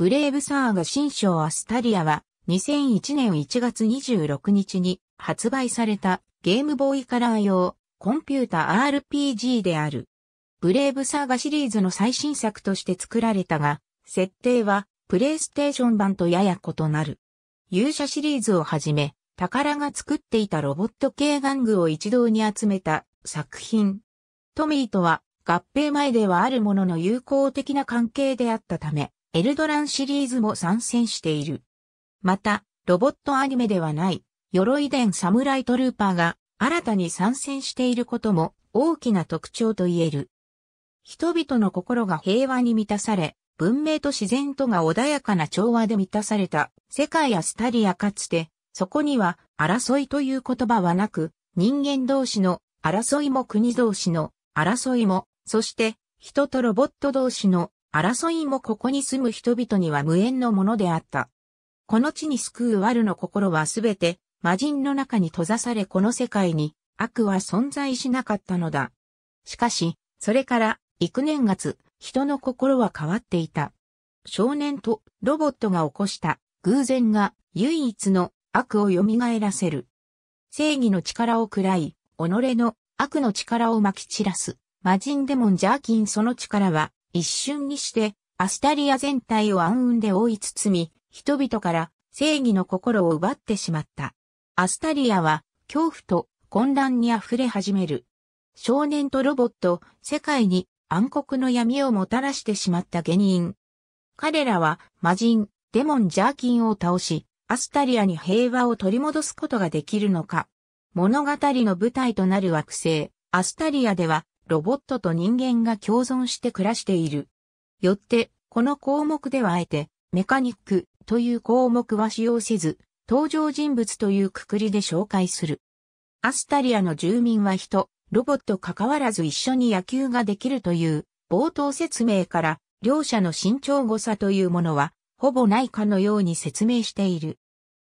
ブレイブサーガ新章アスタリアは2001年1月26日に発売されたゲームボーイカラー用コンピュータ RPG である。ブレイブサーガシリーズの最新作として作られたが、設定はプレイステーション版とやや異なる。勇者シリーズをはじめ、宝が作っていたロボット系玩具を一堂に集めた作品。トミーとは合併前ではあるものの友好的な関係であったため、エルドランシリーズも参戦している。また、ロボットアニメではない、鎧伝サムライトルーパーが新たに参戦していることも大きな特徴と言える。人々の心が平和に満たされ、文明と自然とが穏やかな調和で満たされた世界やスタリアかつて、そこには争いという言葉はなく、人間同士の争いも国同士の争いも、そして人とロボット同士の争いもここに住む人々には無縁のものであった。この地に救う悪の心はすべて魔人の中に閉ざされこの世界に悪は存在しなかったのだ。しかし、それから幾年月、人の心は変わっていた。少年とロボットが起こした偶然が唯一の悪を蘇らせる。正義の力を喰らい、己の悪の力を撒き散らす。魔人デモンジャーキンその力は一瞬にして、アスタリア全体を暗雲で覆い包み、人々から正義の心を奪ってしまった。アスタリアは恐怖と混乱に溢れ始める。少年とロボット、世界に暗黒の闇をもたらしてしまった原因。彼らは魔人、デモン・ジャーキンを倒し、アスタリアに平和を取り戻すことができるのか。物語の舞台となる惑星、アスタリアではロボットと人間が共存して暮らしている。よって、この項目ではあえて、メカニックという項目は使用せず、登場人物というくくりで紹介する。アスタリアの住民は人、ロボット関わらず一緒に野球ができるという冒頭説明から両者の身長誤差というものはほぼないかのように説明している。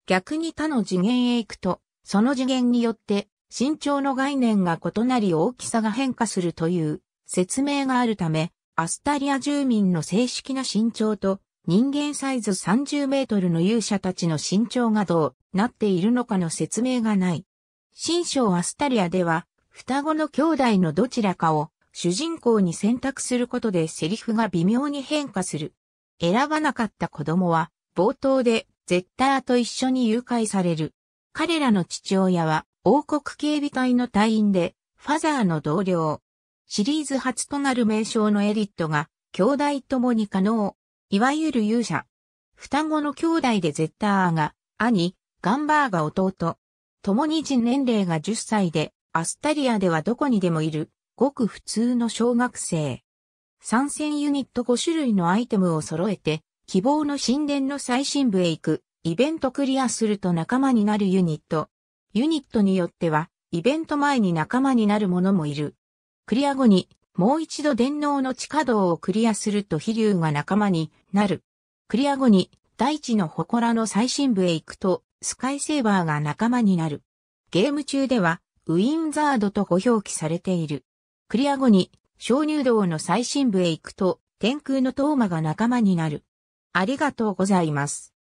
逆に他の次元へ行くと、その次元によって身長の概念が異なり大きさが変化するという説明があるため、アスタリア住民の正式な身長と人間サイズ30メートルの勇者たちの身長がどうなっているのかの説明がない。新章アスタリアでは双子の兄弟のどちらかを主人公に選択することでセリフが微妙に変化する。選ばなかった子供は冒頭でゼッターと一緒に誘拐される。彼らの父親は王国警備隊の隊員で、ファザーの同僚。シリーズ初となる名称のエリットが、兄弟ともに可能。いわゆる勇者。双子の兄弟でゼッターが、兄、ガンバーが弟。共に人年齢が10歳で、アスタリアではどこにでもいる、ごく普通の小学生。参戦ユニット5種類のアイテムを揃えて、希望の神殿の最深部へ行く、イベントクリアすると仲間になるユニット。ユニットによっては、イベント前に仲間になる者もいる。クリア後に、もう一度電脳の地下道をクリアすると飛竜が仲間になる。クリア後に、大地の祠の最深部へ行くと、スカイセーバーが仲間になる。ゲーム中では、ウィンザードとご表記されている。クリア後に、小乳道の最深部へ行くと、天空のトーマが仲間になる。ありがとうございます。